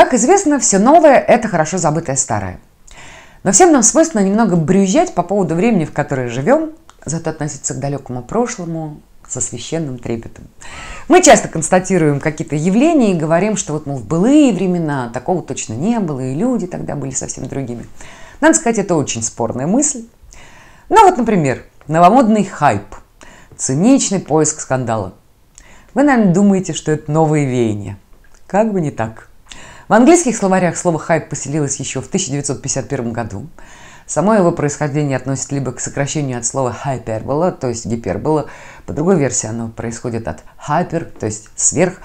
Как известно, все новое – это хорошо забытое старое. Но всем нам свойственно немного брюзжать по поводу времени, в которое живем, зато относиться к далекому прошлому со священным трепетом. Мы часто констатируем какие-то явления и говорим, что вот, мол, в былые времена такого точно не было, и люди тогда были совсем другими. Надо сказать, это очень спорная мысль. Ну вот, например, новомодный хайп, циничный поиск скандала. Вы, наверное, думаете, что это новые веяния. Как бы не так. В английских словарях слово «хайп» поселилось еще в 1951 году. Само его происхождение относится либо к сокращению от слова «хайпербола», то есть гипербола, по другой версии оно происходит от hyper, то есть «сверх».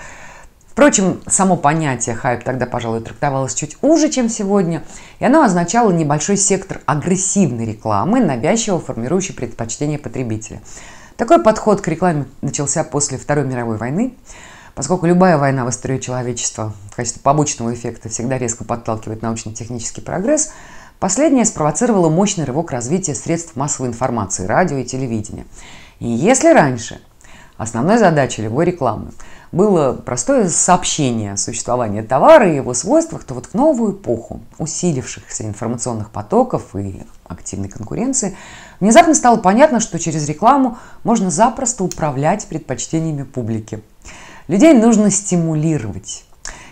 Впрочем, само понятие «хайп» тогда, пожалуй, трактовалось чуть уже, чем сегодня, и оно означало небольшой сектор агрессивной рекламы, навязчиво формирующий предпочтение потребителя. Такой подход к рекламе начался после Второй мировой войны, Поскольку любая война в истории человечества в качестве побочного эффекта всегда резко подталкивает научно-технический прогресс, последняя спровоцировала мощный рывок развития средств массовой информации, радио и телевидения. И если раньше основной задачей любой рекламы было простое сообщение о существовании товара и его свойствах, то вот в новую эпоху усилившихся информационных потоков и активной конкуренции внезапно стало понятно, что через рекламу можно запросто управлять предпочтениями публики – Людей нужно стимулировать.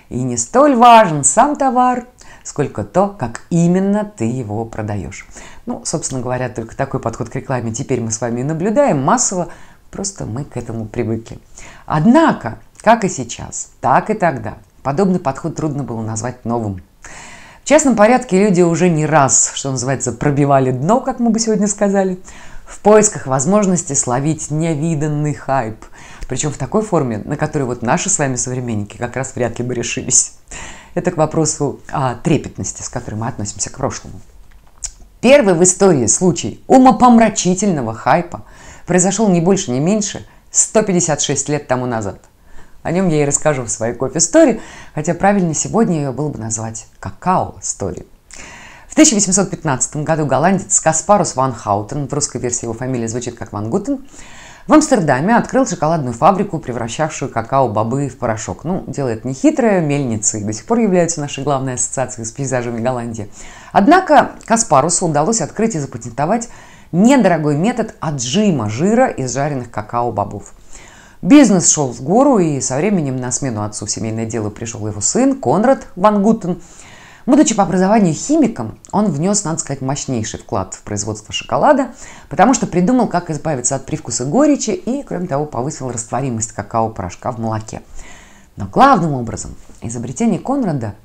И не столь важен сам товар, сколько то, как именно ты его продаешь. Ну, собственно говоря, только такой подход к рекламе теперь мы с вами и наблюдаем массово, просто мы к этому привыкли. Однако, как и сейчас, так и тогда, подобный подход трудно было назвать новым. В частном порядке люди уже не раз, что называется, пробивали дно, как мы бы сегодня сказали, в поисках возможности словить невиданный хайп, причем в такой форме, на которой вот наши с вами современники как раз вряд ли бы решились. Это к вопросу о трепетности, с которой мы относимся к прошлому. Первый в истории случай умопомрачительного хайпа произошел не больше, не меньше 156 лет тому назад. О нем я и расскажу в своей кофе-стори, хотя правильно сегодня ее было бы назвать какао-стори. В 1815 году голландец Каспарус Ван Хаутен, в русской версии его фамилия звучит как Ван Гутен, в Амстердаме открыл шоколадную фабрику, превращавшую какао-бобы в порошок. Ну, дело это нехитрое, мельницы до сих пор являются нашей главной ассоциацией с пейзажами Голландии. Однако Каспарусу удалось открыть и запатентовать недорогой метод отжима жира из жареных какао-бобов. Бизнес шел в гору, и со временем на смену отцу в семейное дело пришел его сын Конрад Ван Гутен – Будучи по образованию химиком, он внес, надо сказать, мощнейший вклад в производство шоколада, потому что придумал, как избавиться от привкуса горечи и, кроме того, повысил растворимость какао-порошка в молоке. Но главным образом изобретение Конрада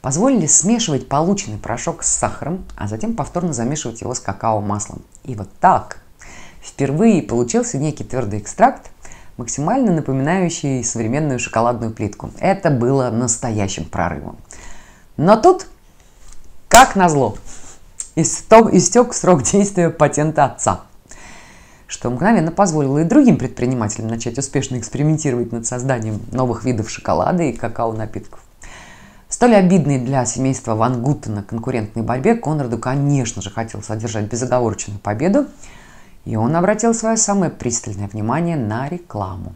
позволили смешивать полученный порошок с сахаром, а затем повторно замешивать его с какао-маслом. И вот так впервые получился некий твердый экстракт, максимально напоминающий современную шоколадную плитку. Это было настоящим прорывом. Но тут, как назло, истек, истек срок действия патента отца, что мгновенно позволило и другим предпринимателям начать успешно экспериментировать над созданием новых видов шоколада и какао-напитков. В столь обидной для семейства Ван Гуттена конкурентной борьбе Конраду, конечно же, хотел содержать безоговорочную победу, и он обратил свое самое пристальное внимание на рекламу,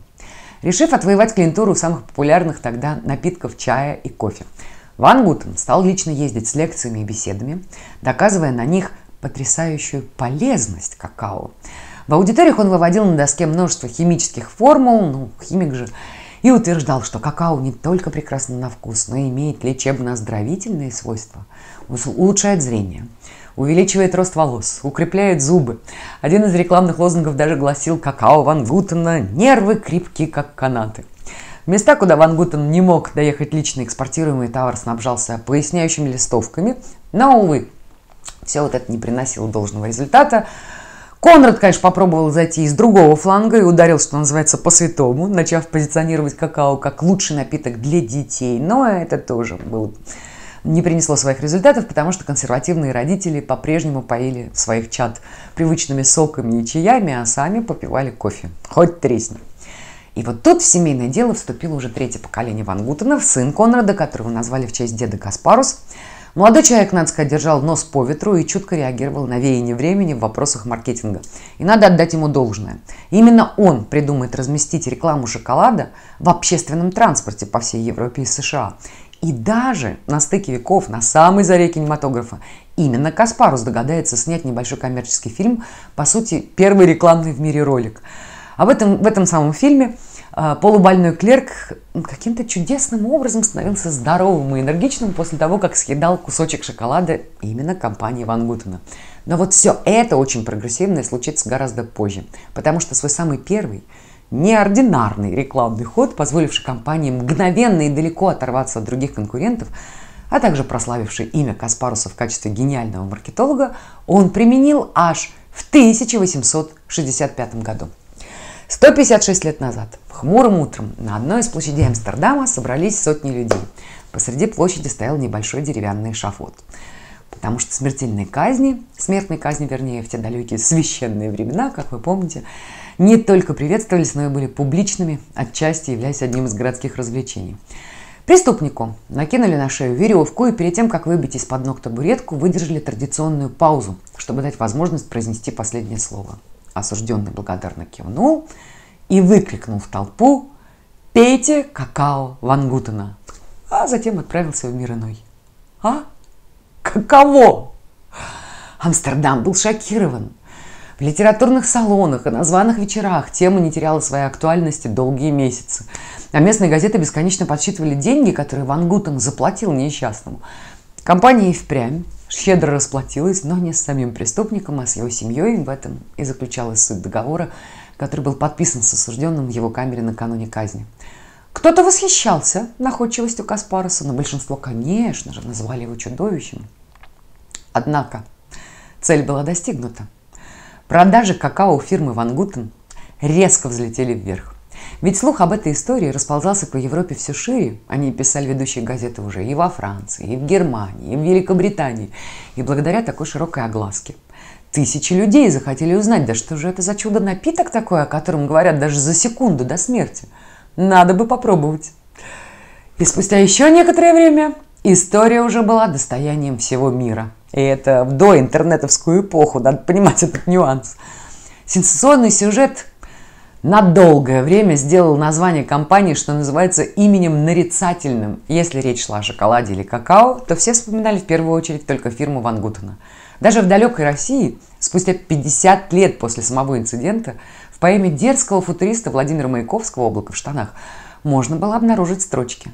решив отвоевать клиентуру самых популярных тогда напитков чая и кофе – Ван Гутен стал лично ездить с лекциями и беседами, доказывая на них потрясающую полезность какао. В аудиториях он выводил на доске множество химических формул, ну, химик же, и утверждал, что какао не только прекрасно на вкус, но и имеет лечебно-оздоровительные свойства, улучшает зрение, увеличивает рост волос, укрепляет зубы. Один из рекламных лозунгов даже гласил «Какао Ван Гутена – нервы крепки, как канаты». Места, куда Ван Гутен не мог доехать лично, экспортируемый товар снабжался поясняющими листовками, но, увы, все вот это не приносило должного результата. Конрад, конечно, попробовал зайти из другого фланга и ударил, что называется, по-святому, начав позиционировать какао как лучший напиток для детей. Но это тоже было не принесло своих результатов, потому что консервативные родители по-прежнему поили своих чад привычными соками и чаями, а сами попивали кофе. Хоть тресни. И вот тут в семейное дело вступило уже третье поколение Ван Гутенов, сын Конрада, которого назвали в честь деда Каспарус. Молодой человек, надо сказать, держал нос по ветру и чутко реагировал на веяние времени в вопросах маркетинга. И надо отдать ему должное. Именно он придумает разместить рекламу шоколада в общественном транспорте по всей Европе и США. И даже на стыке веков, на самой заре кинематографа, именно Каспарус догадается снять небольшой коммерческий фильм, по сути, первый рекламный в мире ролик – а в этом, в этом самом фильме а, полубольной клерк каким-то чудесным образом становился здоровым и энергичным после того, как съедал кусочек шоколада именно компании Ван Гутена. Но вот все это очень прогрессивное случится гораздо позже, потому что свой самый первый неординарный рекламный ход, позволивший компании мгновенно и далеко оторваться от других конкурентов, а также прославивший имя Каспаруса в качестве гениального маркетолога, он применил аж в 1865 году. 156 лет назад, в хмурым утром, на одной из площадей Амстердама собрались сотни людей. Посреди площади стоял небольшой деревянный шафот. Потому что смертельной казни, смертные казни, вернее, в те далекие священные времена, как вы помните, не только приветствовались, но и были публичными, отчасти являясь одним из городских развлечений. Преступнику накинули на шею веревку и перед тем, как выбить из-под ног табуретку, выдержали традиционную паузу, чтобы дать возможность произнести последнее слово – Осужденный благодарно кивнул и выкрикнул в толпу «Пейте какао Вангутена!» а затем отправился в мир иной. А? Каково? Амстердам был шокирован. В литературных салонах и названных вечерах тема не теряла своей актуальности долгие месяцы. А местные газеты бесконечно подсчитывали деньги, которые Ван Гутен заплатил несчастному. Компания и впрямь щедро расплатилась, но не с самим преступником, а с его семьей. В этом и заключалась суть договора, который был подписан с осужденным в его камере накануне казни. Кто-то восхищался находчивостью Каспароса, но большинство, конечно же, называли его чудовищем. Однако цель была достигнута. Продажи какао фирмы Ван Гутен резко взлетели вверх. Ведь слух об этой истории расползался по Европе все шире. Они писали ведущие газеты уже и во Франции, и в Германии, и в Великобритании. И благодаря такой широкой огласке. Тысячи людей захотели узнать, да что же это за чудо-напиток такое, о котором говорят даже за секунду до смерти. Надо бы попробовать. И спустя еще некоторое время история уже была достоянием всего мира. И это в доинтернетовскую эпоху, надо понимать этот нюанс. Сенсационный сюжет на долгое время сделал название компании, что называется, именем нарицательным. Если речь шла о шоколаде или какао, то все вспоминали в первую очередь только фирму Ван Гутена. Даже в далекой России, спустя 50 лет после самого инцидента, в поэме дерзкого футуриста Владимира Маяковского «Облако в штанах» можно было обнаружить строчки.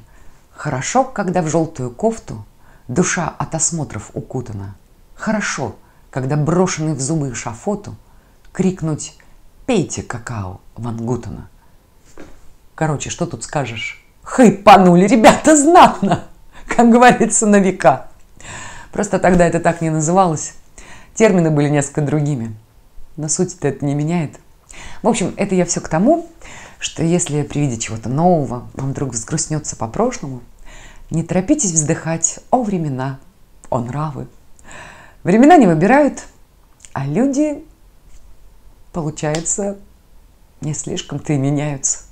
«Хорошо, когда в желтую кофту душа от осмотров укутана. Хорошо, когда брошенный в зубы шафоту крикнуть пейте какао Ван Гутена. Короче, что тут скажешь? Хайпанули, ребята, знатно, как говорится, на века. Просто тогда это так не называлось. Термины были несколько другими. Но суть-то это не меняет. В общем, это я все к тому, что если при виде чего-то нового вам вдруг взгрустнется по прошлому, не торопитесь вздыхать о времена, о нравы. Времена не выбирают, а люди получается не слишком-то и меняются.